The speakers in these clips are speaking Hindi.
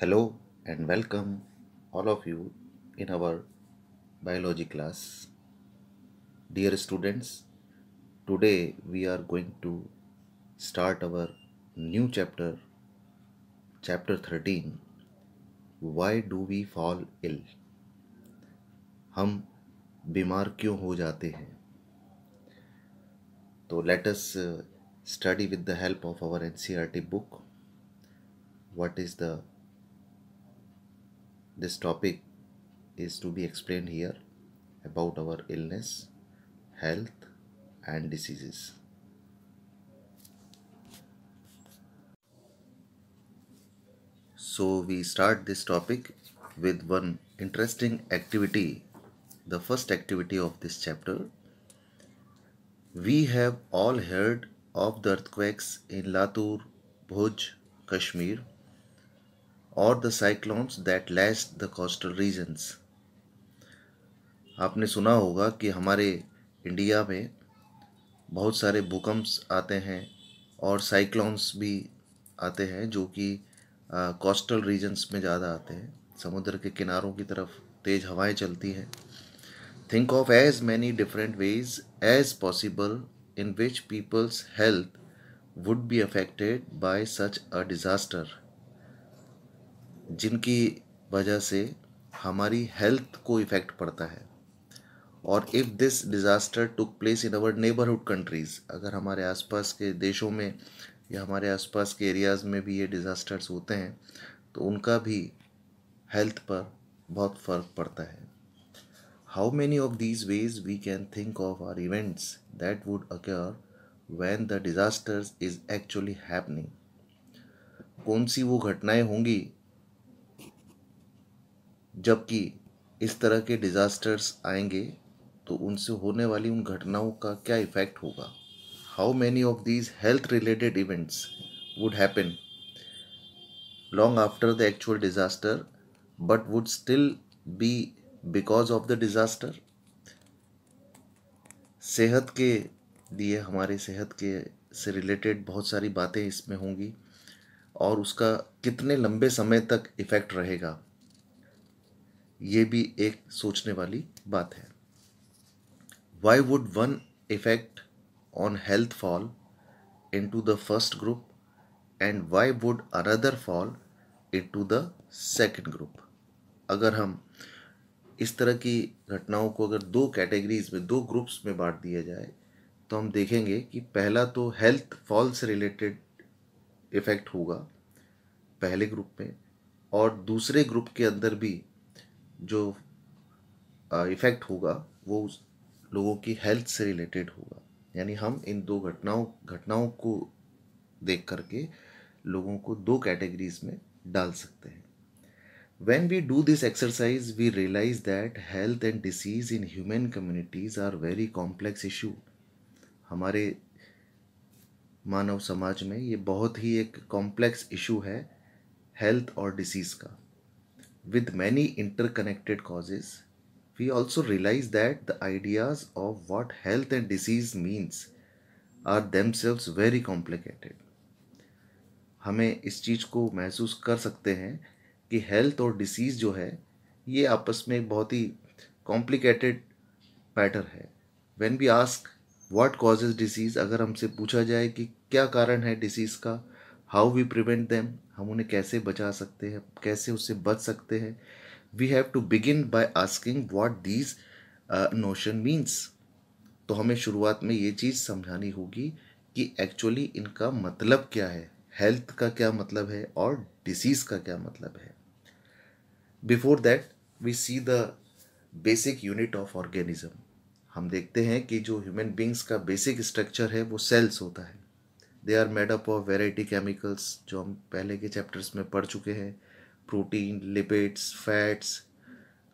Hello and welcome all of you in our biology class. Dear students, today we are going to start our new chapter, chapter 13. Why do we fall ill? हम बीमार क्यों हो जाते हैं तो let's study with the help of our N C R T book what is the this topic is to be explained here about our illness, health and diseases. So we start this topic with one interesting activity, the first activity of this chapter. We have all heard of the earthquakes in Latur, Bhuj, Kashmir और the cyclones that lashed the coastal regions आपने सुना होगा कि हमारे इंडिया में बहुत सारे भूकंप्स आते हैं और साइक्लोन्स भी आते हैं जो कि कोस्टल रीजन्स में ज़्यादा आते हैं समुद्र के किनारों की तरफ तेज़ हवाएं चलती हैं think of as many different ways as possible in which people's health would be affected by such a disaster जिनकी वजह से हमारी हेल्थ को इफ़ेक्ट पड़ता है और if this disaster took place in our neighbourhood countries अगर हमारे आसपास के देशों में या हमारे आसपास के एरियाज़ में भी ये डिज़ास्टर्स होते हैं तो उनका भी हेल्थ पर बहुत फ़र्क पड़ता है how many of these ways we can think of are events that would occur when the disasters is actually happening कौन सी वो घटनाएं होंगी जबकि इस तरह के डिज़ास्टर्स आएंगे तो उनसे होने वाली उन घटनाओं का क्या इफ़ेक्ट होगा how many of these health related events would happen long after the actual disaster but would still be because of the disaster सेहत के लिए हमारे सेहत के से रिलेटेड बहुत सारी बातें इसमें होंगी और उसका कितने लंबे समय तक इफ़ेक्ट रहेगा ये भी एक सोचने वाली बात है why would one effect on health fall into the first group and why would another fall into the second group अगर हम इस तरह की घटनाओं को अगर दो कैटेगरीज में दो ग्रुप्स में बांट दिया जाए तो हम देखेंगे कि पहला तो हेल्थ फॉल से रिलेटेड इफ़ेक्ट होगा पहले ग्रुप में और दूसरे ग्रुप के अंदर भी जो इफ़ेक्ट uh, होगा वो उस लोगों की हेल्थ से रिलेटेड होगा यानी हम इन दो घटनाओं घटनाओं को देख करके लोगों को दो कैटेगरीज में डाल सकते हैं when we do this exercise we realise that health and disease in human communities are very complex issue हमारे मानव समाज में ये बहुत ही एक कॉम्प्लेक्स इशू है हेल्थ और डिसीज़ का with many interconnected causes, we also realize that the ideas of what health and disease means are themselves very complicated. हमें इस चीज़ को महसूस कर सकते हैं कि हेल्थ और डिसीज़ जो है ये आपस में एक बहुत ही कॉम्प्लिकेटेड मैटर है when we ask what causes disease अगर हमसे पूछा जाए कि क्या कारण है डिसीज़ का हाउ वी प्रिवेंट देम हम उन्हें कैसे बचा सकते हैं कैसे उससे बच सकते हैं we have to begin by asking what these notion means तो हमें शुरुआत में ये चीज़ समझानी होगी कि एक्चुअली इनका मतलब क्या है हेल्थ का क्या मतलब है और डिसीज़ का क्या मतलब है before that we see the basic unit of organism हम देखते हैं कि जो ह्यूमन बींग्स का बेसिक स्ट्रक्चर है वो सेल्स होता है they are made up of variety chemicals जो हम पहले के चैप्टर्स में पढ़ चुके हैं protein lipids fats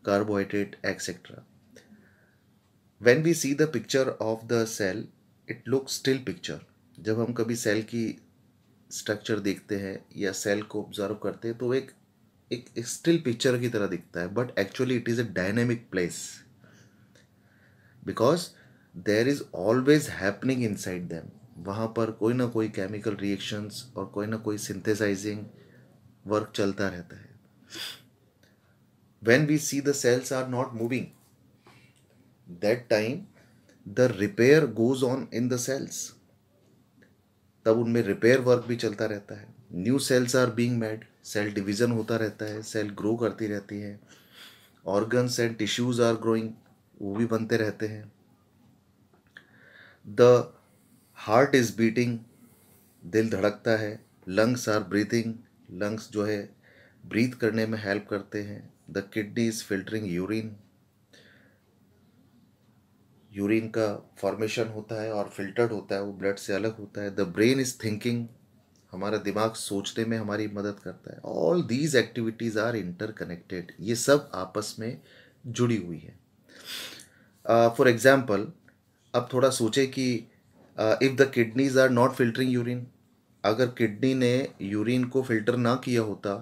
carbohydrate etcetera when we see the picture of the cell it look still picture जब हम कभी सेल की स्ट्रक्चर देखते हैं या सेल को ऑब्जर्व करते हैं तो एक एक स्टिल पिक्चर की तरह दिखता है but actually it is a dynamic place because there is always happening inside them वहाँ पर कोई ना कोई केमिकल रिएक्शंस और कोई ना कोई सिंथेसाइजिंग वर्क चलता रहता है when we see the cells are not moving that time the repair goes on in the cells तब उनमें रिपेयर वर्क भी चलता रहता है new cells are being made cell division होता रहता है सेल ग्रो करती रहती है organs and tissues are growing वो भी बनते रहते हैं द हार्ट इज़ बीटिंग दिल धड़कता है लंग्स आर ब्रीथिंग लंग्स जो है ब्रीथ करने में हेल्प करते हैं the kidney is filtering urine urine का फॉर्मेशन होता है और फिल्टर्ड होता है वो ब्लड से अलग होता है द ब्रेन इज़ थिंकिंग हमारा दिमाग सोचने में हमारी मदद करता है all these activities are interconnected ये सब आपस में जुड़ी हुई है फॉर uh, एग्ज़ाम्पल अब थोड़ा सोचें कि if the kidneys are not filtering urine अगर किडनी ने यूरिन को फिल्टर ना किया होता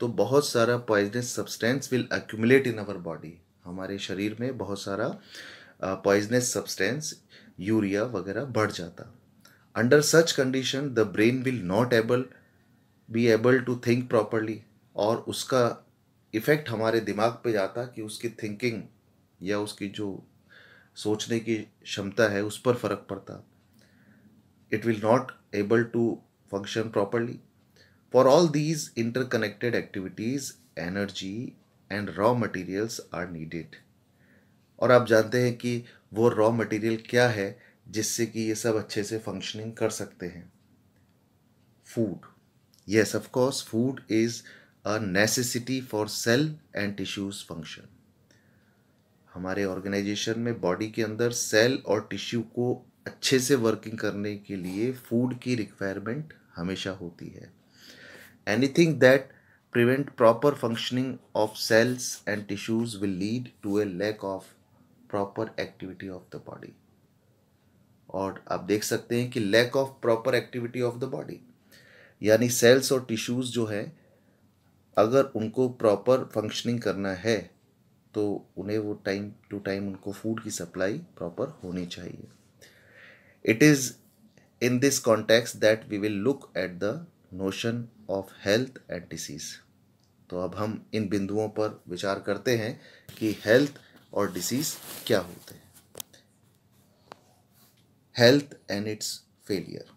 तो बहुत सारा poisonous substance will accumulate in our body हमारे शरीर में बहुत सारा पॉइजनस सब्सटेंस यूरिया वगैरह बढ़ जाता under such condition the brain will not able be able to think properly और उसका इफ़ेक्ट हमारे दिमाग पे जाता कि उसकी थिंकिंग या उसकी जो सोचने की क्षमता है उस पर फ़र्क पड़ता it will not able to function properly. For all these interconnected activities, energy and raw materials are needed. aur aap jante hain ki wo raw material kya hai jisse ki ye sab acche se functioning kar sakte hain food yes of course food is a necessity for cell and tissues function हमारे ऑर्गेनाइजेशन में बॉडी के अंदर सेल और टिश्यू को अच्छे से वर्किंग करने के लिए फूड की रिक्वायरमेंट हमेशा होती है anything that prevent proper functioning of cells and tissues will lead to a lack of proper activity of the body और आप देख सकते हैं कि lack of proper activity of the body यानी सेल्स और टिश्यूज़ जो है अगर उनको प्रॉपर फंक्शनिंग करना है तो उन्हें वो टाइम टू टाइम उनको फूड की सप्लाई प्रॉपर होनी चाहिए It is in this context that we will look at the notion of health and disease. तो अब हम इन बिंदुओं पर विचार करते हैं कि हेल्थ और डिसीज क्या होते हैं health and its failure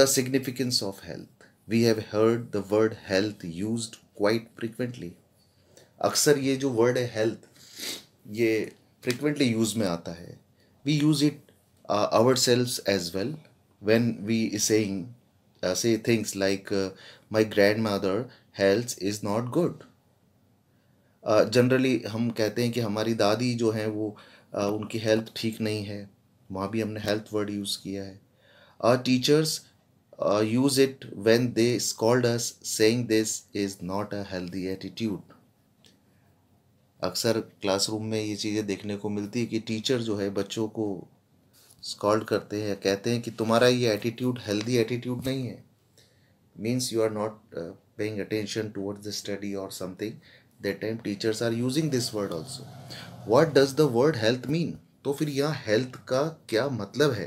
the significance of health we have heard the word health use quite frequently अक्सर ये जो वर्ड है हेल्थ ये फ्रिक्वेंटली यूज में आता है we use it uh, ourselves as well when we saying uh, say things like uh, my grandmother health is not good generally uh, हम कहते हैं कि हमारी दादी जो हैं वो uh, उनकी हेल्थ ठीक नहीं है वहाँ भी हमने हेल्थ वर्ड यूज़ किया है teachers use it when they called us saying this is not a healthy attitude अक्सर क्लासरूम में ये चीज़ें देखने को मिलती है कि टीचर जो है बच्चों को स्कॉल्ड करते हैं कहते हैं कि तुम्हारा ये एटीट्यूड हेल्दी एटीट्यूड नहीं है means you are not paying attention towards the study और something that time teachers are using this word also what does the word health mean तो फिर यहाँ हेल्थ का क्या मतलब है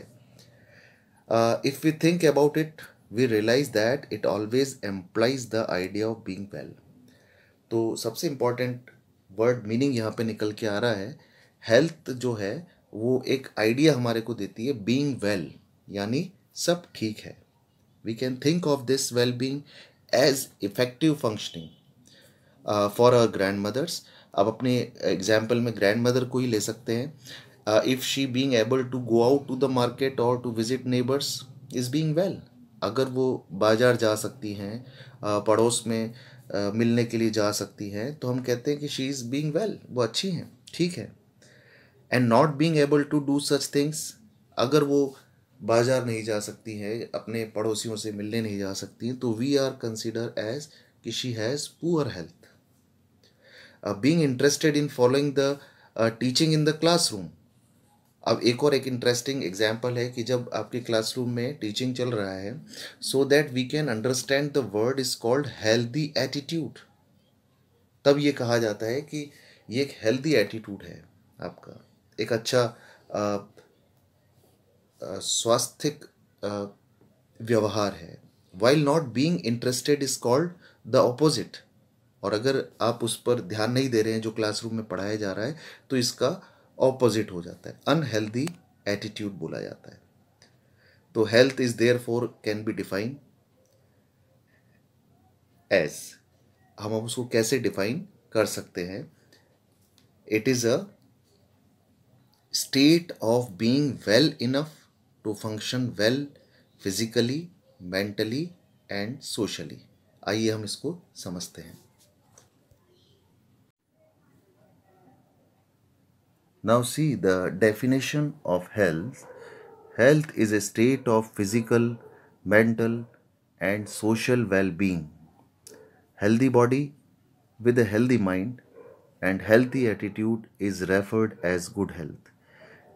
if we think about it we realise that it always employs the idea of being well तो सबसे इम्पॉर्टेंट वर्ड मीनिंग यहाँ पे निकल के आ रहा है हेल्थ जो है वो एक आइडिया हमारे को देती है बींग वेल यानी सब ठीक है we can think of this well being as effective functioning for our grandmothers अब अपने एग्जाम्पल में ग्रैंड मदर को ही ले सकते हैं if she being able to go out to the market और to visit neighbours is being well अगर वो बाज़ार जा सकती हैं uh, पड़ोस में uh, मिलने के लिए जा सकती हैं तो हम कहते हैं कि शी इज़ बींग वेल वो अच्छी हैं ठीक है and not being able to do such things अगर वो बाजार नहीं जा सकती हैं अपने पड़ोसियों से मिलने नहीं जा सकती तो वी आर कंसिडर एज कि she has poor health being interested in following the teaching in the room अब एक और एक इंटरेस्टिंग एग्जाम्पल है कि जब आपके रूम में टीचिंग चल रहा है so that we can understand the word is called healthy attitude तब ये कहा जाता है कि ये एक हेल्दी एटीट्यूड है आपका एक अच्छा स्वास्थिक व्यवहार है while not being interested is called the opposite और अगर आप उस पर ध्यान नहीं दे रहे हैं जो क्लासरूम में पढ़ाया जा रहा है तो इसका ऑपोजिट हो जाता है अनहेल्दी एटीट्यूड बोला जाता है तो health is therefore can be define as हम उसको कैसे डिफाइन कर सकते हैं it is a state of being well enough to function well physically, mentally and socially. आइए हम इसको समझते हैं. Now see the definition of health. Health is a state of physical, mental and social well-being. Healthy body with a healthy mind and healthy attitude is referred as good health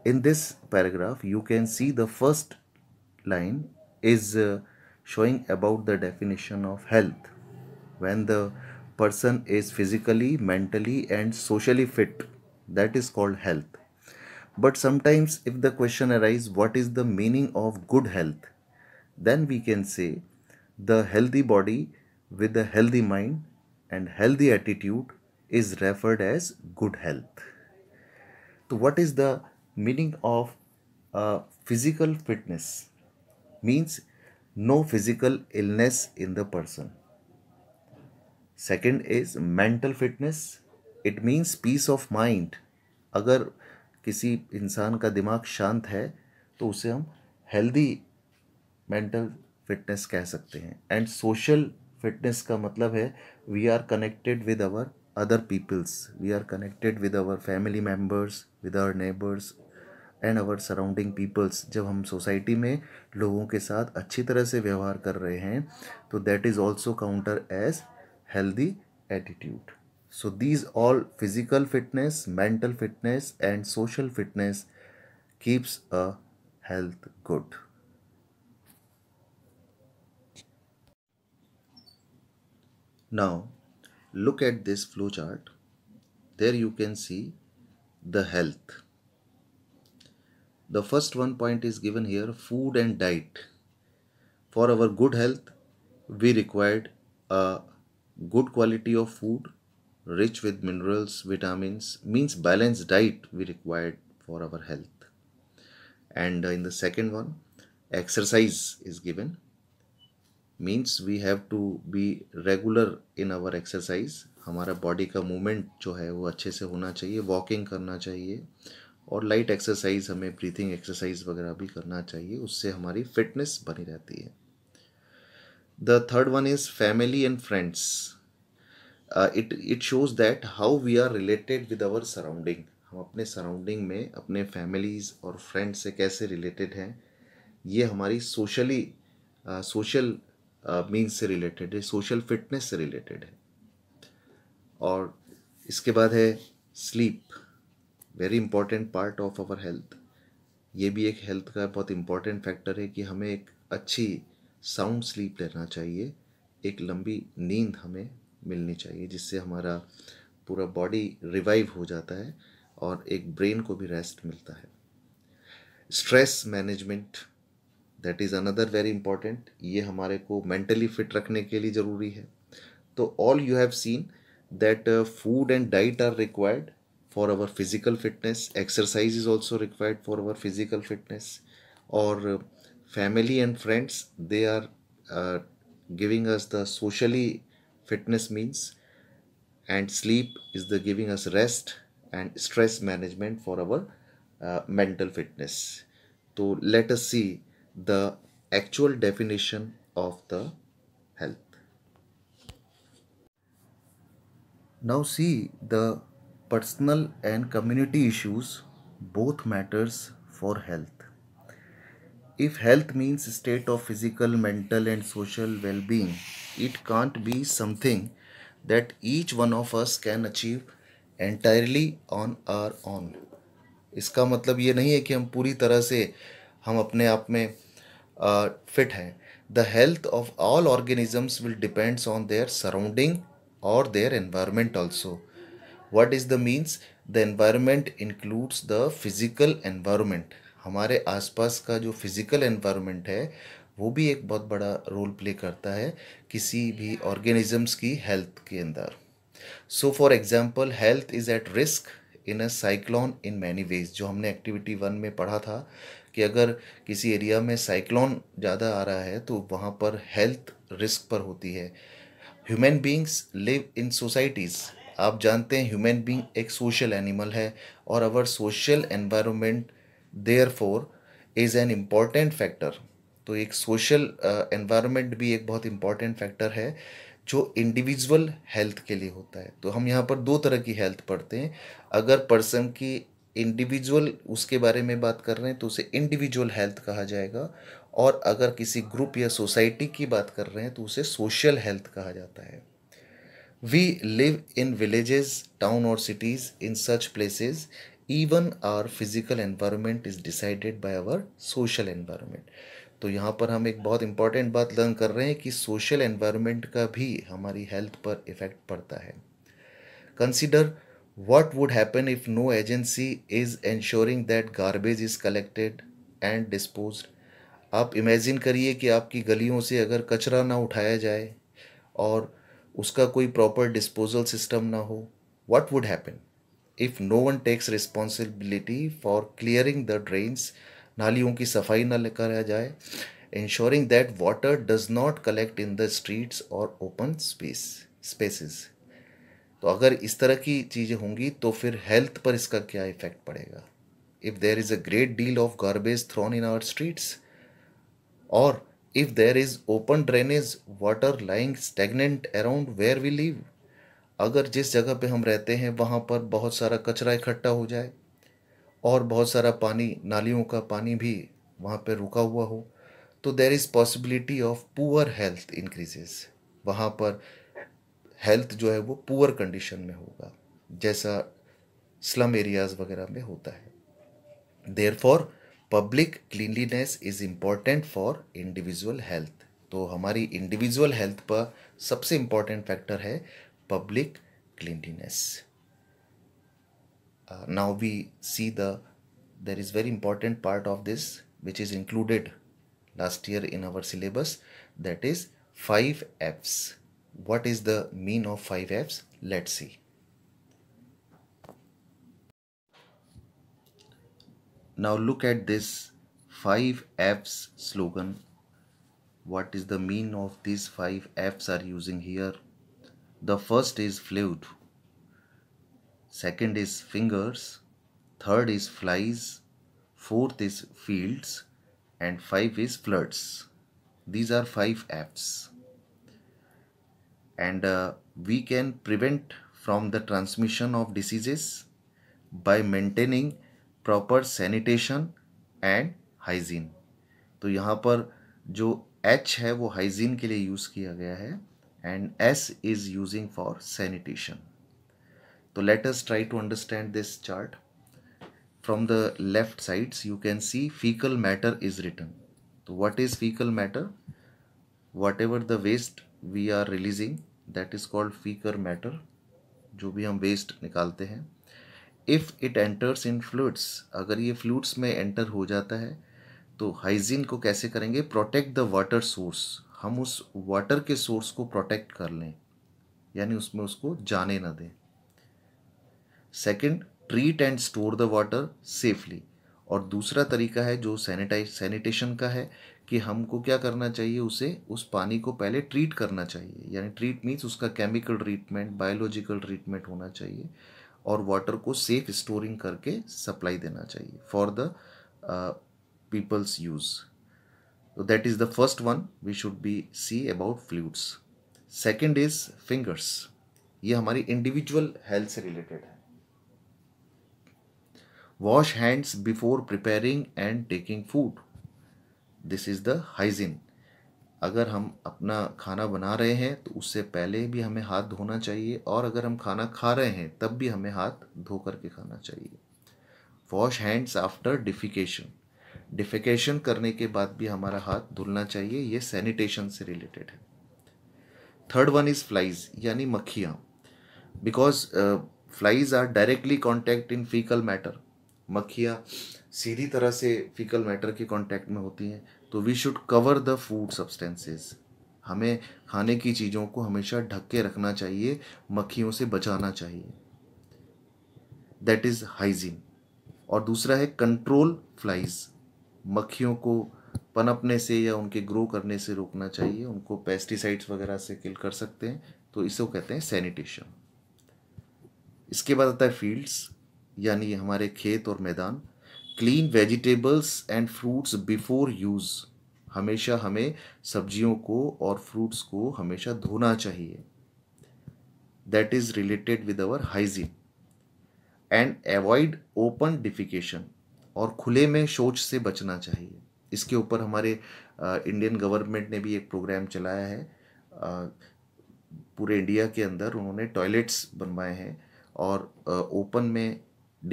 in this paragraph you can see the first line is uh, showing about the definition of health when the person is physically mentally and socially fit that is called health but sometimes if the question arises what is the meaning of good health then we can say the healthy body with a healthy mind and healthy attitude is referred as good health so what is the meaning of uh, physical fitness means no physical illness in the person second is mental fitness it means peace of mind अगर किसी इंसान का दिमाग शांत है तो उसे हम हेल्दी मेंटल फिटनेस कह सकते हैं एंड सोशल फिटनेस का मतलब है we are connected with our other peoples we are connected with our family members with our neighbours and our surrounding peoples जब हम सोसाइटी में लोगों के साथ अच्छी तरह से व्यवहार कर रहे हैं तो that is also counter as healthy attitude so these all physical fitness mental fitness and social fitness keeps a health good now look at this flow chart there you can see the health the first one point is given here food and diet for our good health we required a good quality of food rich with minerals vitamins means balanced diet we required for our health and uh, in the second one exercise is given means we have to be regular in our exercise हमारा बॉडी का मूवमेंट जो है वो अच्छे से होना चाहिए वॉकिंग करना चाहिए और लाइट एक्सरसाइज हमें ब्रीथिंग एक्सरसाइज वगैरह भी करना चाहिए उससे हमारी फिटनेस बनी रहती है the third one is family and friends it it shows that how we are related with our surrounding हम अपने सराउंडिंग में अपने फैमिलीज़ और फ्रेंड्स से कैसे रिलेटेड हैं ये हमारी सोशली सोशल मीन्स से रिलेटेड है सोशल फिटनेस से रिलेटेड है और इसके बाद है sleep very important part of our health ये भी एक हेल्थ का बहुत इम्पॉर्टेंट फैक्टर है कि हमें एक अच्छी साउंड स्लीप लेना चाहिए एक लंबी नींद हमें मिलनी चाहिए जिससे हमारा पूरा बॉडी रिवाइव हो जाता है और एक ब्रेन को भी रेस्ट मिलता है stress management that is another very important ये हमारे को मेंटली फिट रखने के लिए ज़रूरी है तो all you have seen that food and diet are required for our physical fitness exercise is also required for our physical fitness or uh, family and friends they are uh, giving us the socially fitness means and sleep is the giving us rest and stress management for our uh, mental fitness so let us see the actual definition of the health now see the personal and community issues both matters for health if health means state of physical mental and social well being it can't be something that each one of us can achieve entirely on our own इसका मतलब ये नहीं है कि हम पूरी तरह से हम अपने आप में फिट हैं the health of all organisms will depends on their surrounding और their environment also what is the means the environment includes the physical environment हमारे आसपास का जो फिज़िकल एनवायरनमेंट है वो भी एक बहुत बड़ा रोल प्ले करता है किसी भी ऑर्गेनिजम्स की हेल्थ के अंदर so for example health is at risk in a cyclone in many ways जो हमने एक्टिविटी वन में पढ़ा था कि अगर किसी एरिया में साइक्लॉन ज़्यादा आ रहा है तो वहाँ पर हेल्थ रिस्क पर होती है human beings live in societies आप जानते हैं ह्यूमन बींग एक सोशल एनिमल है और our social environment therefore is an important factor तो एक सोशल एनवायरमेंट uh, भी एक बहुत इम्पॉर्टेंट फैक्टर है जो इंडिविजुअल हेल्थ के लिए होता है तो हम यहाँ पर दो तरह की हेल्थ पढ़ते हैं अगर पर्सन की इंडिविजुअल उसके बारे में बात कर रहे हैं तो उसे इंडिविजुअल हेल्थ कहा जाएगा और अगर किसी ग्रुप या सोसाइटी की बात कर रहे हैं तो उसे सोशल हेल्थ कहा जाता है we live in villages town or cities in such places even our physical environment is decided by our social environment तो यहाँ पर हम एक बहुत इम्पॉर्टेंट बात लर्न कर रहे हैं कि सोशल एनवायरनमेंट का भी हमारी हेल्थ पर इफेक्ट पड़ता है consider what would happen if no agency is ensuring that garbage is collected and dispose आप इमेजिन करिए कि आपकी गलियों से अगर कचरा ना उठाया जाए और उसका कोई प्रॉपर डिस्पोजल सिस्टम ना हो what would happen if no one takes responsibility for clearing the drains नालियों की सफाई ना कराया जाए ensuring that water does not collect in the streets और ओपन स्पेस स्पेसिस तो अगर इस तरह की चीज़ें होंगी तो फिर हेल्थ पर इसका क्या इफेक्ट पड़ेगा if there is a great deal of garbage thrown in our streets और If there is open drainage water lying stagnant around where we live, अगर जिस जगह पे हम रहते हैं वहाँ पर बहुत सारा कचरा इकट्ठा हो जाए और बहुत सारा पानी नालियों का पानी भी वहाँ पे रुका हुआ हो तो there is possibility of poor health increases वहाँ पर हेल्थ जो है वो पुअर कंडीशन में होगा जैसा स्लम एरियाज़ वगैरह में होता है therefore public cleanliness is important for individual health तो हमारी इंडिविजुअल हेल्थ पर सबसे इम्पॉर्टेंट फैक्टर है public cleanliness now we see the there is very important part of this which is included last year in our syllabus that is five Fs what is the mean of five Fs let see Now look at this 5 F's slogan. What is the mean of these 5 F's are using here? The first is fluid. Second is fingers. Third is flies. Fourth is fields. And five is floods. These are five F's. And uh, we can prevent from the transmission of diseases by maintaining proper sanitation and hygiene तो यहाँ पर जो एच है वो हाइजीन के लिए यूज़ किया गया है and as is using for sanitation तो let's try to understand this chart from the left sides you can see faecal matter is return तो what is faecal matter whatever the waste we are releasing that is called faecal matter जो भी हम वेस्ट निकालते हैं if it enters in fluids अगर ये फ्लूड्स में एंटर हो जाता है तो हाइजीन को कैसे करेंगे प्रोटेक्ट द वाटर सोर्स हम उस वाटर के सोर्स को प्रोटेक्ट कर लें यानी उसमें उसको जाने ना दें second treat and store the water safely और दूसरा तरीका है जो सैनिटाइज सैनिटेशन का है कि हमको क्या करना चाहिए उसे उस पानी को पहले ट्रीट करना चाहिए यानी ट्रीट मीन्स उसका केमिकल ट्रीटमेंट बायोलॉजिकल ट्रीटमेंट होना चाहिए और वाटर को सेफ स्टोरिंग करके सप्लाई देना चाहिए फॉर द पीपल्स यूज़ तो that is the first one we should be see about fluids second is fingers ये हमारी इंडिविजुअल हेल्थ से रिलेटेड है wash hands before preparing and taking food this is the hygiene अगर हम अपना खाना बना रहे हैं तो उससे पहले भी हमें हाथ धोना चाहिए और अगर हम खाना खा रहे हैं तब भी हमें हाथ धो कर के खाना चाहिए wash hands after defecation defecation करने के बाद भी हमारा हाथ धुलना चाहिए ये सैनिटेशन से रिलेटेड है थर्ड वन इज़ फ्लाइज यानी मक्खियाँ because flies are directly contact in faecal matter मक्खियाँ सीधी तरह से फीकल मैटर के कॉन्टैक्ट में होती हैं तो we should cover the food substances हमें खाने की चीज़ों को हमेशा ढक के रखना चाहिए मक्खियों से बचाना चाहिए दैट इज़ हाइजीन और दूसरा है कंट्रोल फ्लाइज मक्खियों को पनपने से या उनके ग्रो करने से रोकना चाहिए उनको पेस्टिसाइड्स वगैरह से किल कर सकते हैं तो इसे कहते हैं सैनिटेशन इसके बाद आता है फील्ड्स यानी हमारे खेत और मैदान clean vegetables and fruits before use हमेशा हमें सब्जियों को और फ्रूट्स को हमेशा धोना चाहिए that is related with our hygiene and avoid open defecation और खुले में शौच से बचना चाहिए इसके ऊपर हमारे इंडियन गवर्नमेंट ने भी एक प्रोग्राम चलाया है पूरे इंडिया के अंदर उन्होंने टॉयलेट्स बनवाए हैं और ओपन में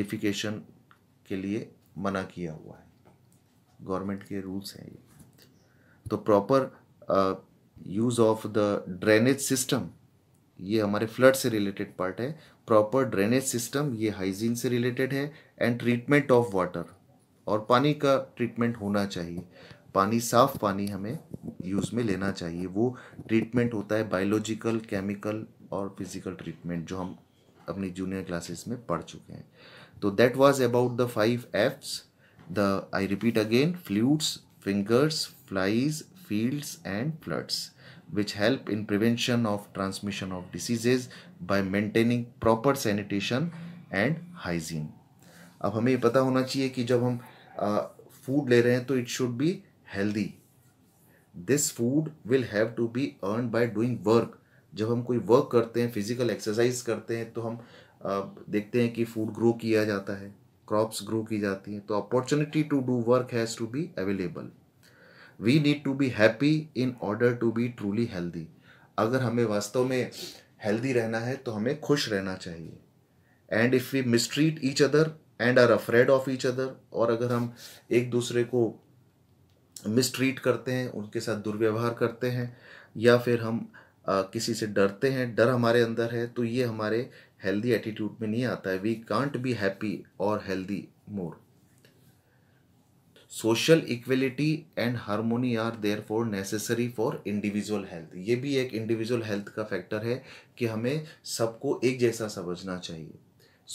डिफिकेशन के लिए मना किया हुआ है गवर्नमेंट के रूल्स हैं ये तो proper use of the drainage system ये हमारे फ्लड से रिलेटेड पार्ट है प्रॉपर ड्रेनेज सिस्टम ये हाइजीन से रिलेटेड है एंड ट्रीटमेंट ऑफ वाटर और पानी का ट्रीटमेंट होना चाहिए पानी साफ पानी हमें यूज़ में लेना चाहिए वो ट्रीटमेंट होता है बायोलॉजिकल केमिकल और फिजिकल ट्रीटमेंट जो हम अपनी जूनियर क्लासेस में पढ़ चुके हैं तो that was about the five Fs the I repeat again fluids fingers flies fields and floods which help in prevention of transmission of diseases by maintaining proper sanitation and hygiene अब हमें ये पता होना चाहिए कि जब हम फूड uh, ले रहे हैं तो it should be healthy this food will have to be earn by doing work जब हम कोई वर्क करते हैं फिजिकल एक्सरसाइज करते हैं तो हम देखते हैं कि फूड ग्रो किया जाता है क्रॉप्स ग्रो की जाती हैं तो opportunity to do work has to be available we need to be happy in order to be truly healthy अगर हमें वास्तव में हेल्दी रहना है तो हमें खुश रहना चाहिए and if we mistreat each other and are afraid of each other और अगर हम एक दूसरे को मिसट्रीट करते हैं उनके साथ दुर्व्यवहार करते हैं या फिर हम आ, किसी से डरते हैं डर हमारे अंदर है तो ये हमारे हेल्दी एटीट्यूड में नहीं आता है वी कांट बी हैप्पी और healthy more social equality and harmony are therefore necessary for individual health ये भी एक इंडिविजुअल हेल्थ का फैक्टर है कि हमें सबको एक जैसा समझना चाहिए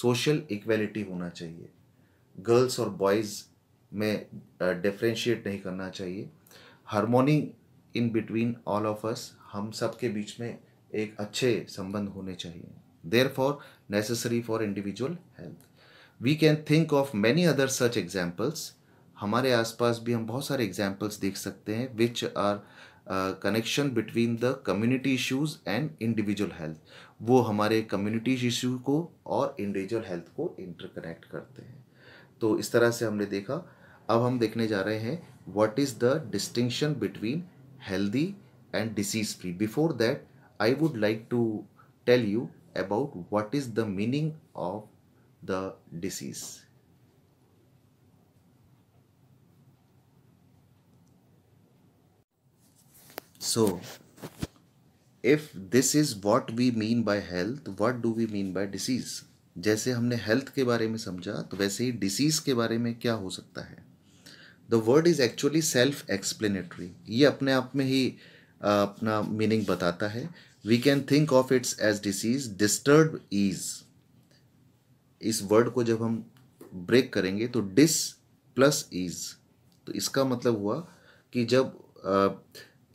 सोशल इक्वेलिटी होना चाहिए गर्ल्स और बॉयज़ में डिफ्रेंशिएट नहीं करना चाहिए harmony in between all of us हम सब के बीच में एक अच्छे संबंध होने चाहिए therefore necessary for individual health. We can think of many other such examples. हमारे आसपास भी हम बहुत सारे एग्जाम्पल्स देख सकते हैं which are connection between the community issues and individual health वो हमारे कम्युनिटी इशू को और इंडिविजुअल हेल्थ को इंटरकनेक्ट करते हैं तो इस तरह से हमने देखा अब हम देखने जा रहे हैं what is the distinction between healthy and disease free before that I would like to tell you about what is the meaning of the disease. So, if this is what we mean by health, what do we mean by disease? जैसे हमने हेल्थ के बारे में समझा तो वैसे ही डिसीज़ के बारे में क्या हो सकता है the word is actually self explanatory ये अपने आप में ही अपना मीनिंग बताता है we can think of its as disease disturb is इस वर्ड को जब हम ब्रेक करेंगे तो डिस प्लस इज तो इसका मतलब हुआ कि जब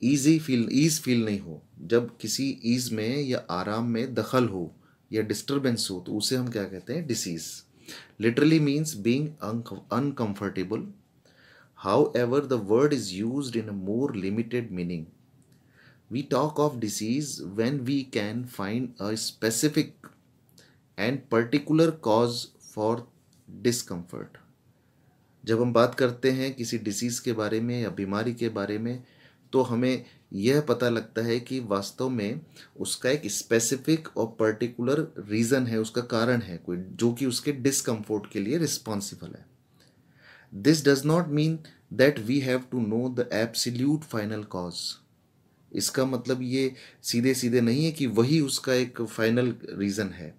ईजी फील ईज फील नहीं हो जब किसी ईज में या आराम में दखल हो या डिस्टर्बेंस हो तो उसे हम क्या कहते हैं disease literally means being uncomfortable however the word is use in a more limited meaning we talk of disease when we can find a specific and particular cause for discomfort जब हम बात करते हैं किसी डिसीज़ के बारे में या बीमारी के बारे में तो हमें यह पता लगता है कि वास्तव में उसका एक स्पेसिफिक और पर्टिकुलर रीज़न है उसका कारण है कोई जो कि उसके डिसकम्फर्ट के लिए रिस्पॉन्सिबल है this does not mean that we have to know the absolute final cause इसका मतलब ये सीधे सीधे नहीं है कि वही उसका एक फाइनल रीज़न है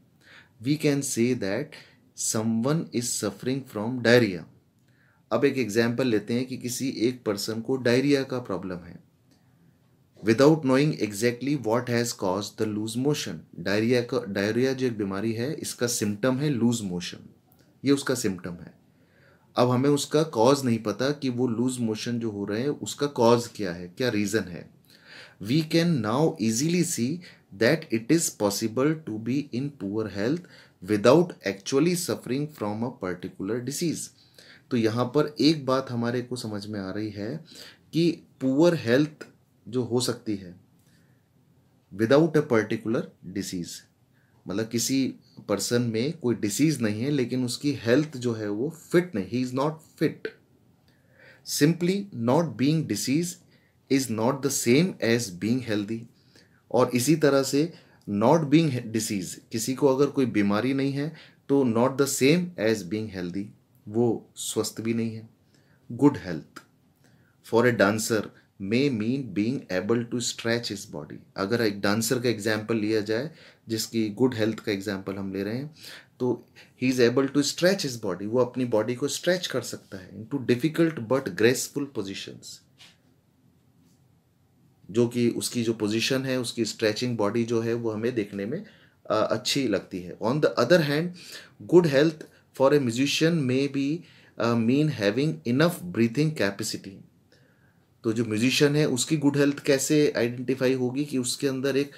we can say that someone is suffering from diarrhoea अब एक एग्जाम्पल लेते हैं कि किसी एक पर्सन को डायरिया का प्रॉब्लम है without knowing exactly what has cause the loose motion diarrhoea का डायरिया जो एक बीमारी है इसका सिम्टम है लूज मोशन ये उसका सिम्टम है अब हमें उसका कॉज नहीं पता कि वो लूज मोशन जो हो रहे हैं उसका कॉज क्या है क्या रीज़न है we can now easily see that it is possible to be in poor health without actually suffering from a particular disease. तो यहाँ पर एक बात हमारे को समझ में आ रही है कि पुअर हेल्थ जो हो सकती है विदाउट अ पर्टिकुलर डिसीज़ मतलब किसी पर्सन में कोई डिसीज़ नहीं है लेकिन उसकी हेल्थ जो है वो फिट नहीं he is not fit simply not being disease is not the same as being healthy और इसी तरह से नॉट बींग डिसीज किसी को अगर कोई बीमारी नहीं है तो not the same as being healthy वो स्वस्थ भी नहीं है good health for a dancer may mean being able to stretch his body अगर एक डांसर का एग्जाम्पल लिया जाए जिसकी गुड हेल्थ का एग्जाम्पल हम ले रहे हैं तो he is able to stretch his body वो अपनी बॉडी को स्ट्रैच कर सकता है into difficult but graceful positions जो कि उसकी जो पोजीशन है उसकी स्ट्रेचिंग बॉडी जो है वो हमें देखने में आ, अच्छी लगती है on the other hand good health for a musician may be mean having enough breathing capacity तो जो म्यूजिशियन है उसकी गुड हेल्थ कैसे आइडेंटिफाई होगी कि उसके अंदर एक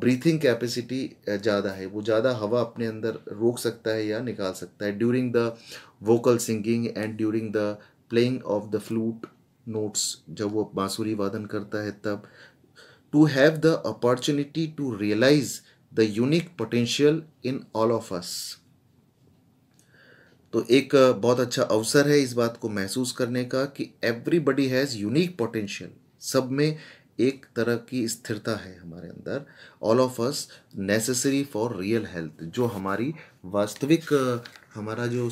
ब्रीथिंग कैपेसिटी ज़्यादा है वो ज़्यादा हवा अपने अंदर रोक सकता है या निकाल सकता है during the vocal singing and during the playing of the flute notes जब वो बांसुरी वादन करता है तब to have the opportunity to realise the unique potential in all of us तो एक बहुत अच्छा अवसर है इस बात को महसूस करने का कि एवरीबडी हैज़ यूनिक पोटेंशियल सब में एक तरह की स्थिरता है हमारे अंदर all of us necessary for real health जो हमारी वास्तविक हमारा जो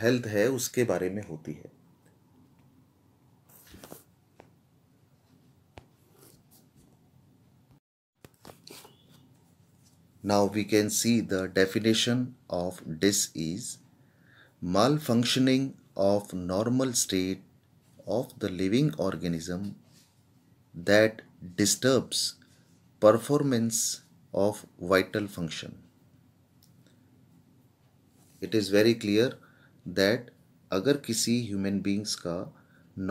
हेल्थ है उसके बारे में होती है Now we can see the definition of disease. Malfunctioning of normal state of the living organism that disturbs performance of vital function. It is very clear that agar kisi human beings ka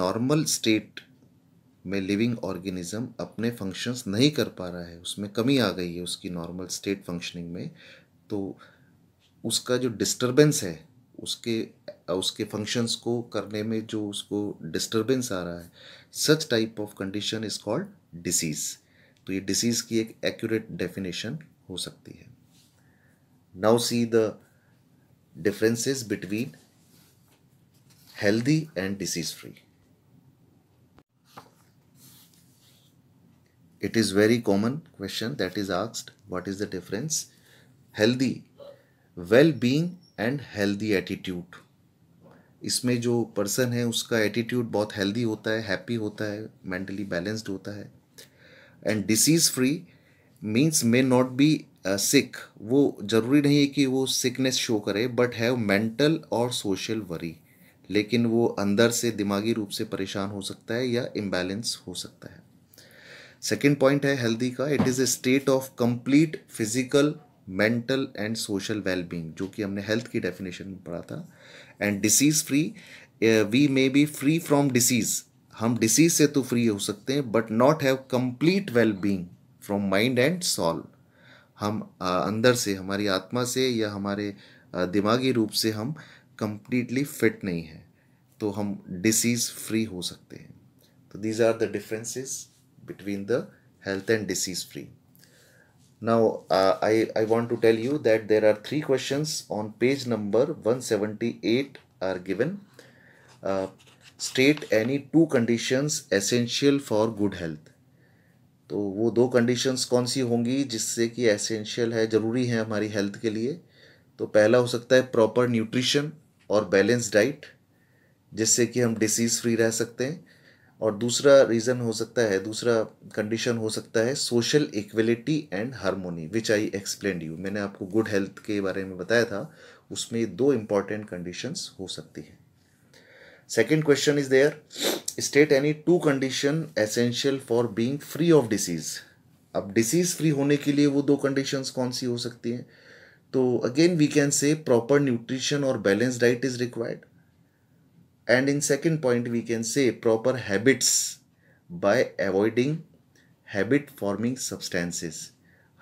normal state. में लिविंग ऑर्गेनिज्म अपने फंक्शंस नहीं कर पा रहा है उसमें कमी आ गई है उसकी नॉर्मल स्टेट फंक्शनिंग में तो उसका जो डिस्टरबेंस है उसके उसके फंक्शंस को करने में जो उसको डिस्टरबेंस आ रहा है such type of condition is called disease तो ये डिसीज़ की एक एक्यूरेट डेफिनेशन हो सकती है now see the differences between healthy and disease free it is very common question that is asked what is the difference healthy well being and healthy attitude इसमें जो पर्सन है उसका एटीट्यूड बहुत हेल्दी होता है हैप्पी होता है मेंटली बैलेंस्ड होता है and disease free means may not be sick वो ज़रूरी नहीं है कि वो सिकनेस शो करे बट हैव मेंटल और सोशल वरी लेकिन वो अंदर से दिमागी रूप से परेशान हो सकता है या इम्बैलेंस हो सकता है सेकेंड पॉइंट है हेल्दी का it is a state of complete physical mental and social wellbeing जो कि हमने हेल्थ की डेफिनेशन में पढ़ा था and disease free we may be free from disease हम डिसीज से तो फ्री हो सकते हैं but not have complete well being from mind and soul हम uh, अंदर से हमारी आत्मा से या हमारे uh, दिमागी रूप से हम कंप्लीटली फिट नहीं हैं तो हम डिसीज़ फ्री हो सकते हैं तो these are the differences between the health and disease free. Now, uh, I, I want to tell you that there are three questions on page number 178 are given. Uh, state any two conditions essential for good health. तो वो दो कंडीशंस कौन सी होंगी जिससे कि एसेंशियल है ज़रूरी है हमारी हेल्थ के लिए तो पहला हो सकता है प्रॉपर न्यूट्रिशन और बैलेंस डाइट जिससे कि हम डिसीज़ फ्री रह सकते हैं और दूसरा रीज़न हो सकता है दूसरा कंडीशन हो सकता है social equality and harmony which I explain you मैंने आपको गुड हेल्थ के बारे में बताया था उसमें दो इम्पॉर्टेंट कंडीशंस हो सकती हैं second question is there state any two condition essential for being free of disease अब डिसीज फ्री होने के लिए वो दो कंडीशंस कौन सी हो सकती हैं तो again we can say proper nutrition और balance diet is required and in second point we can say proper habits by avoiding habit forming substances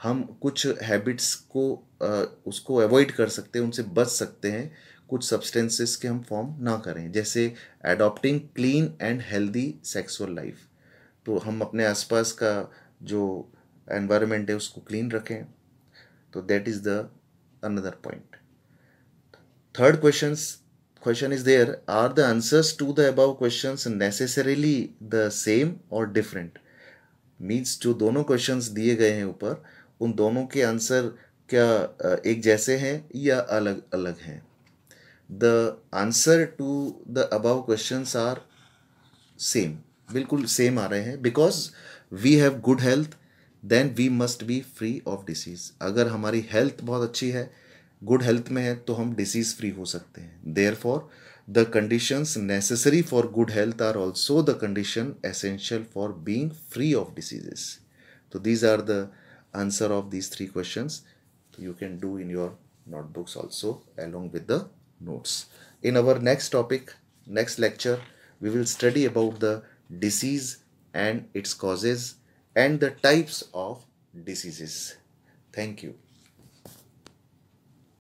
हम कुछ habits को आ, उसको avoid कर सकते हैं उनसे बच सकते हैं कुछ substances के हम form ना करें जैसे adopting clean and healthy sexual life तो हम अपने आसपास का जो environment है उसको clean रखें तो that is the another point third questions question is there are the answers to the above questions necessarily the same or different means जो दोनों क्वेश्चंस दिए गए हैं ऊपर उन दोनों के आंसर क्या एक जैसे हैं या अलग अलग हैं the answer to the above questions are same बिल्कुल सेम आ रहे हैं because we have good health then we must be free of disease अगर हमारी हेल्थ बहुत अच्छी है गुड हेल्थ में है तो हम डिजीज फ्री हो सकते हैं therefore the condition necessary for good health are also the condition essential for being free of diseases तो these are the answer of these three question you can do in your notebooks also along with the notes in our next topic next lecture we will study about the disease and its causes and the types of diseases thank you